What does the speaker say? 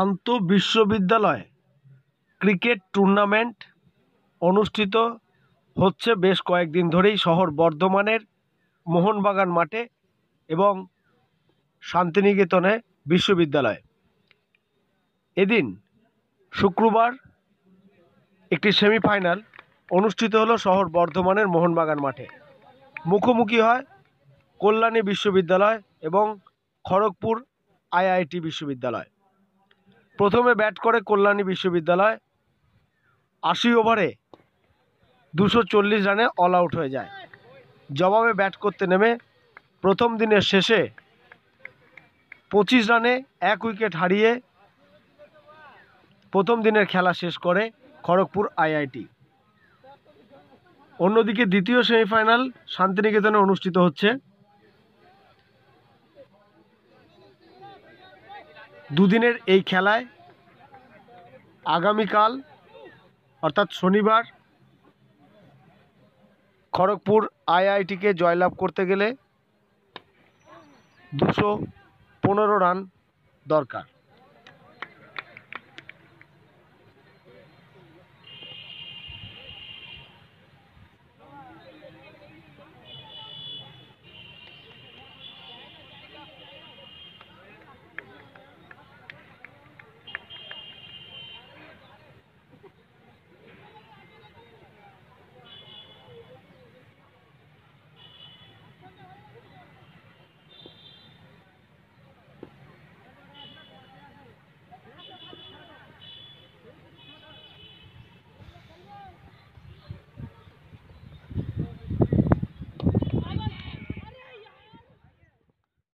আন্তঃবিশ্ববিদ্যালয় cricket tournament অনুষ্ঠিত হচ্ছে বেশ কয়েকদিন ধরেই শহর বর্ধমানের মোহনবাগান মাঠে এবং শান্তিনিকেতনে বিশ্ববিদ্যালয় এদিন শুক্রবার একটি সেমিফাইনাল অনুষ্ঠিত হলো শহর বর্ধমানের মোহনবাগান মাঠে মুখোমুখি হয় কল্যাণী বিশ্ববিদ্যালয় এবং খড়গপুর আইআইটি বিশ্ববিদ্যালয় প্রথমে ব্যাট করে কল্যাণী বিশ্ববিদ্যালয় আশি ওভারে দুশো চল্লিশ রানে অল আউট হয়ে যায় জবাবে ব্যাট করতে নেমে প্রথম দিনের শেষে পঁচিশ রানে এক উইকেট হারিয়ে প্রথম দিনের খেলা শেষ করে খড়গপুর আইআইটি অন্যদিকে দ্বিতীয় সেমিফাইনাল শান্তিনিকেতনে অনুষ্ঠিত হচ্ছে দুদিনের এই খেলায় আগামীকাল অর্থাৎ শনিবার খড়গপুর আইআইটিকে জয়লাভ করতে গেলে দুশো পনেরো রান দরকার